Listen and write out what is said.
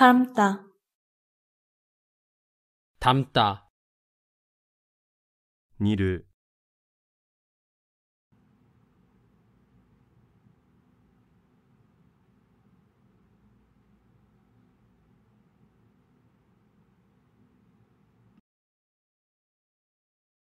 닮다 담다 니를